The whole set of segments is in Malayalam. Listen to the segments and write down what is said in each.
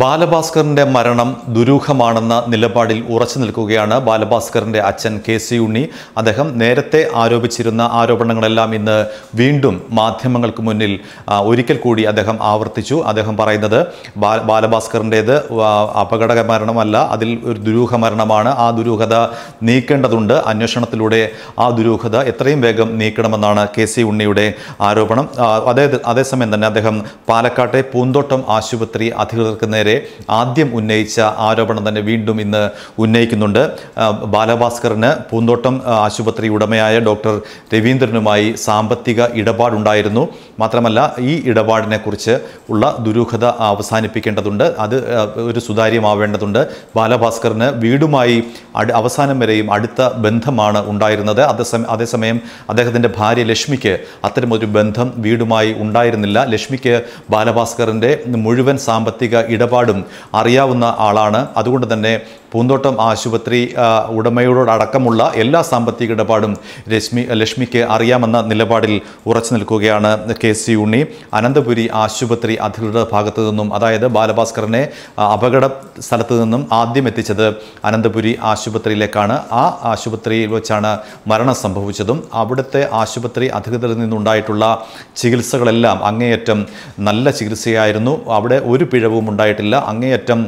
ബാലഭാസ്കറിന്റെ മരണം ദുരൂഹമാണെന്ന നിലപാടിൽ ഉറച്ചു നിൽക്കുകയാണ് ബാലഭാസ്കറിന്റെ അച്ഛൻ കെ സി ഉണ്ണി അദ്ദേഹം നേരത്തെ ആരോപിച്ചിരുന്ന ആരോപണങ്ങളെല്ലാം ഇന്ന് വീണ്ടും മാധ്യമങ്ങൾക്ക് മുന്നിൽ ഒരിക്കൽ കൂടി അദ്ദേഹം ആവർത്തിച്ചു അദ്ദേഹം പറയുന്നത് ബാലഭാസ്കറിൻ്റേത് അപകട മരണമല്ല അതിൽ ഒരു ദുരൂഹ മരണമാണ് ആ ദുരൂഹത നീക്കേണ്ടതുണ്ട് അന്വേഷണത്തിലൂടെ ആ ദുരൂഹത എത്രയും വേഗം നീക്കണമെന്നാണ് കെ സി ഉണ്ണിയുടെ ആരോപണം അതേ അതേസമയം തന്നെ അദ്ദേഹം പാലക്കാട്ടെ പൂന്തോട്ടം ആശുപത്രി അധികൃതർക്ക് നേരെ ആദ്യം ഉന്നയിച്ച ആരോപണം തന്നെ വീണ്ടും ഇന്ന് ഉന്നയിക്കുന്നുണ്ട് ബാലഭാസ്കറിന് പൂന്തോട്ടം ആശുപത്രി ഉടമയായ ഡോക്ടർ രവീന്ദ്രനുമായി സാമ്പത്തിക ഇടപാടുണ്ടായിരുന്നു മാത്രമല്ല ഈ ഇടപാടിനെക്കുറിച്ച് ഉള്ള ദുരൂഹത അവസാനിപ്പിക്കേണ്ടതുണ്ട് അത് ഒരു സുതാര്യമാവേണ്ടതുണ്ട് ബാലഭാസ്കറിന് വീടുമായി അവസാനം വരെയും അടുത്ത ബന്ധമാണ് ഉണ്ടായിരുന്നത് അതേസമയം അതേസമയം അദ്ദേഹത്തിൻ്റെ ഭാര്യ ലക്ഷ്മിക്ക് അത്തരമൊരു ബന്ധം വീടുമായി ഉണ്ടായിരുന്നില്ല ലക്ഷ്മിക്ക് ബാലഭാസ്കറിൻ്റെ മുഴുവൻ സാമ്പത്തിക ഇടപാട് നിലപാടും അറിയാവുന്ന ആളാണ് അതുകൊണ്ട് തന്നെ പൂന്തോട്ടം ആശുപത്രി ഉടമയോടടക്കമുള്ള എല്ലാ സാമ്പത്തിക ഇടപാടും രശ്മി ലക്ഷ്മിക്ക് അറിയാമെന്ന നിലപാടിൽ ഉറച്ചു നിൽക്കുകയാണ് കെ സി ഉണ്ണി അനന്തപുരി ആശുപത്രി അധികൃതരുടെ ഭാഗത്തു നിന്നും അതായത് ബാലഭാസ്കറിനെ അപകട സ്ഥലത്തു നിന്നും ആദ്യം എത്തിച്ചത് അനന്തപുരി ആശുപത്രിയിലേക്കാണ് ആ ആശുപത്രിയിൽ വെച്ചാണ് മരണം സംഭവിച്ചതും അവിടുത്തെ ആശുപത്രി അധികൃതരിൽ നിന്നുണ്ടായിട്ടുള്ള ചികിത്സകളെല്ലാം അങ്ങേയറ്റം നല്ല ചികിത്സയായിരുന്നു അവിടെ ഒരു പിഴവും ഉണ്ടായിട്ടില്ല ഉണ്ടായിട്ടില്ല അങ്ങേയറ്റം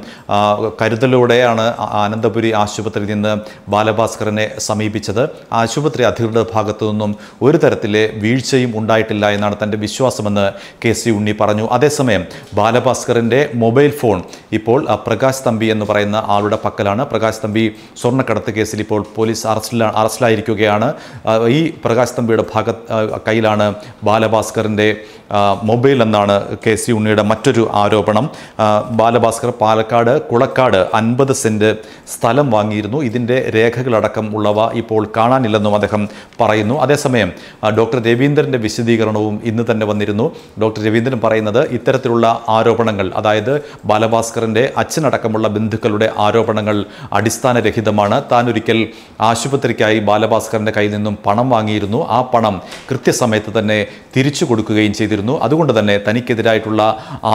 കരുതലോടെയാണ് അനന്തപുരി ആശുപത്രിയിൽ നിന്ന് ബാലഭാസ്കറിനെ സമീപിച്ചത് ആശുപത്രി അധികൃതരുടെ ഭാഗത്തു നിന്നും ഒരു തരത്തിലെ വീഴ്ചയും ഉണ്ടായിട്ടില്ല എന്നാണ് തൻ്റെ വിശ്വാസമെന്ന് കെ സി ഉണ്ണി പറഞ്ഞു അതേസമയം ബാലഭാസ്കറിൻ്റെ മൊബൈൽ ഫോൺ ഇപ്പോൾ പ്രകാശ് തമ്പി എന്ന് പറയുന്ന ആളുടെ പക്കലാണ് പ്രകാശ് തമ്പി സ്വർണ്ണക്കടത്ത് കേസിൽ ഇപ്പോൾ പോലീസ് അറസ്റ്റിലാണ് അറസ്റ്റിലായിരിക്കുകയാണ് ഈ പ്രകാശ് തമ്പിയുടെ ഭാഗ കയ്യിലാണ് ബാലഭാസ്കറിൻ്റെ മൊബൈൽ എന്നാണ് കെ സി ഉണ്ണിയുടെ മറ്റൊരു ആരോപണം ബാലഭാസ്കർ പാലക്കാട് കുളക്കാട് അൻപത് സെൻറ്റ് സ്ഥലം വാങ്ങിയിരുന്നു ഇതിൻ്റെ രേഖകളടക്കം ഉള്ളവ ഇപ്പോൾ കാണാനില്ലെന്നും അദ്ദേഹം പറയുന്നു അതേസമയം ഡോക്ടർ രവീന്ദ്രൻ്റെ വിശദീകരണവും ഇന്ന് തന്നെ വന്നിരുന്നു ഡോക്ടർ രവീന്ദ്രൻ പറയുന്നത് ഇത്തരത്തിലുള്ള ആരോപണങ്ങൾ അതായത് ബാലഭാസ്കറിൻ്റെ അച്ഛനടക്കമുള്ള ബന്ധുക്കളുടെ ആരോപണങ്ങൾ അടിസ്ഥാനരഹിതമാണ് താൻ ഒരിക്കൽ ആശുപത്രിക്കായി ബാലഭാസ്കറിൻ്റെ കയ്യിൽ നിന്നും പണം വാങ്ങിയിരുന്നു ആ പണം കൃത്യസമയത്ത് തന്നെ തിരിച്ചു കൊടുക്കുകയും ചെയ്തിരുന്നു അതുകൊണ്ട് തന്നെ തനിക്കെതിരായിട്ടുള്ള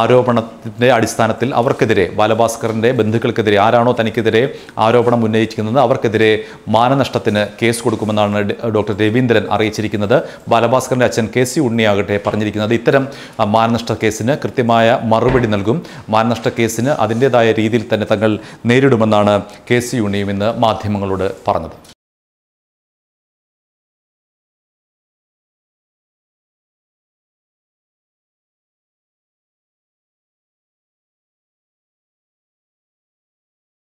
ആരോപണത്തിൻ്റെ അടിസ്ഥാനത്തിൽ അവർക്കെതിരെ ബാലഭാസ്കറിൻ്റെ ബന്ധുക്കൾക്കെതിരെ ആരാണോ തനിക്കെതിരെ ആരോപണം ഉന്നയിച്ചിരിക്കുന്നത് അവർക്കെതിരെ മാനനഷ്ടത്തിന് കേസ് കൊടുക്കുമെന്നാണ് ഡോക്ടർ രവീന്ദ്രൻ അറിയിച്ചിരിക്കുന്നത് ബാലഭാസ്കറിൻ്റെ അച്ഛൻ കെ സി ഉണ്ണിയാകട്ടെ പറഞ്ഞിരിക്കുന്നത് ഇത്തരം മാനനഷ്ട കേസിന് കൃത്യമായ മറുപടി നൽകും മാനനഷ്ട കേസിന് അതിൻ്റേതായ രീതിയിൽ തന്നെ തങ്ങൾ നേരിടുമെന്നാണ് കെ സി ഉണ്ണിയും ഇന്ന് മാധ്യമങ്ങളോട് പറഞ്ഞത്